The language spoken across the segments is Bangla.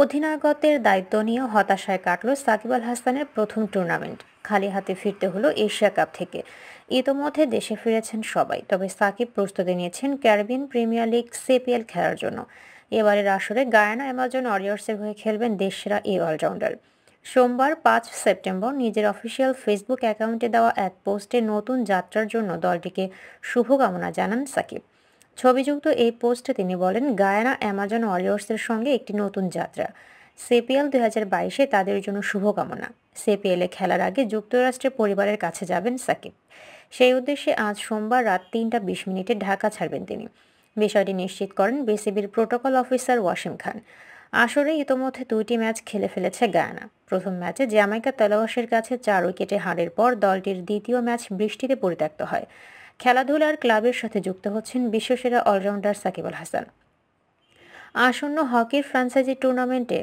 অধিনায়কত্বের দায়িত্ব নিয়ে হতাশায় কাটল সাকিব আল হাসানের প্রথম টুর্নামেন্ট খালি হাতে ফিরতে হলো এশিয়া কাপ থেকে ইতোমধ্যে দেশে ফিরেছেন সবাই তবে সাকিব প্রস্তুতি নিয়েছেন ক্যারিবিয়ান প্রিমিয়ার লিগ সিপিএল খেলার জন্য এবারের আসরে গায়ানা অ্যামাজন ওয়ারিয়ার্সের হয়ে খেলবেন দেশসেরা এই অলরাউন্ডার সোমবার পাঁচ সেপ্টেম্বর নিজের অফিসিয়াল ফেসবুক অ্যাকাউন্টে দেওয়া এক পোস্টে নতুন যাত্রার জন্য দলটিকে শুভকামনা জানান সাকিব ছবিযুক্ত এই পোস্টে তিনি বলেন গায়ানা অ্যামাজন ওয়ারিয়র্সের সঙ্গে একটি নতুন যাত্রা সিপিএল দুই হাজার বাইশে তাদের জন্য শুভকামনা সিপিএলে খেলার আগে যুক্তরাষ্ট্রের পরিবারের কাছে যাবেন সাকিব সেই উদ্দেশ্যে আজ সোমবার রাত তিনটা বিশ মিনিটে ঢাকা ছাড়বেন তিনি বিষয়টি নিশ্চিত করেন বিসিবির প্রোটোকল অফিসার ওয়াসিম খান আসরে ইতোমধ্যে দুইটি ম্যাচ খেলে ফেলেছে গায়ানা প্রথম ম্যাচে জ্যামাইকা তেলাওয়াসের কাছে চার উইকেটে হারের পর দলটির দ্বিতীয় ম্যাচ বৃষ্টিতে পরিত্যক্ত হয় খেলাধুলার ক্লাবের সাথে যুক্ত হচ্ছেন বিশ্বসেরা অলরাউন্ডার সাকিবুল হাসান আসন্ন হকির ফ্রাঞ্চাইজি টুর্নামেন্টে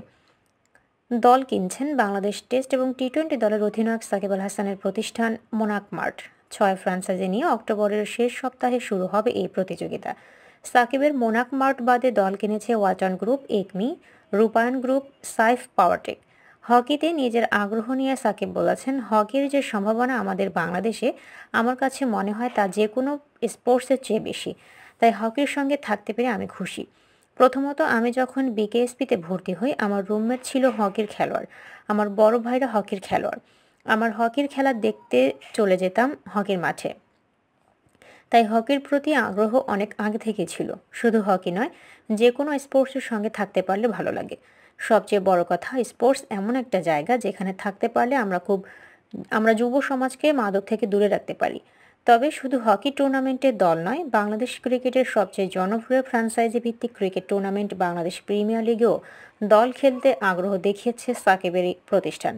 দল কিনছেন বাংলাদেশ টেস্ট এবং টি টোয়েন্টি দলের অধিনায়ক সাকিবুল হাসানের প্রতিষ্ঠান মোনাক মার্ট ছয় ফ্রাঞ্চাইজি নিয়ে অক্টোবরের শেষ সপ্তাহে শুরু হবে এই প্রতিযোগিতা সাকিবের মোনাক মার্ট বাদে দল কিনেছে ওয়াটন গ্রুপ একমি রূপায়ণ গ্রুপ সাইফ পাওয়ারটেক হকিতে নিজের আগ্রহ নিয়ে সাকিব বলেছেন হকির যে সম্ভাবনা আমাদের বাংলাদেশে আমার কাছে মনে হয় তা যে কোনো স্পোর্টসের চেয়ে বেশি তাই হকির সঙ্গে থাকতে পেরে আমি খুশি প্রথমত আমি যখন বিকেএসপিতে ভর্তি হই আমার রুমমেট ছিল হকির খেলোয়াড় আমার বড় ভাইরা হকির খেলোয়াড় আমার হকির খেলা দেখতে চলে যেতাম হকির মাঠে তাই হকির প্রতি আগ্রহ অনেক আগে থেকে ছিল শুধু হকি নয় যে কোনো স্পোর্টসের সঙ্গে থাকতে পারলে ভালো লাগে সবচেয়ে বড় কথা স্পোর্টস এমন একটা জায়গা যেখানে থাকতে পারলে আমরা খুব আমরা যুব সমাজকে মাদক থেকে দূরে রাখতে পারি তবে শুধু হকি টুর্নামেন্টের দল নয় বাংলাদেশ ক্রিকেটের সবচেয়ে জনপ্রিয় ফ্র্যাঞ্চাইজি ভিত্তিক ক্রিকেট টুর্নামেন্ট বাংলাদেশ প্রিমিয়ার লিগেও দল খেলতে আগ্রহ দেখিয়েছে সাকিবের প্রতিষ্ঠান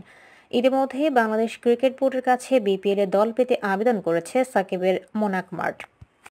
ইতিমধ্যে বাংলাদেশ ক্রিকেট বোর্ডের কাছে বিপিএল এ দল পেতে আবেদন করেছে সাকিবের মোনাক মার্ট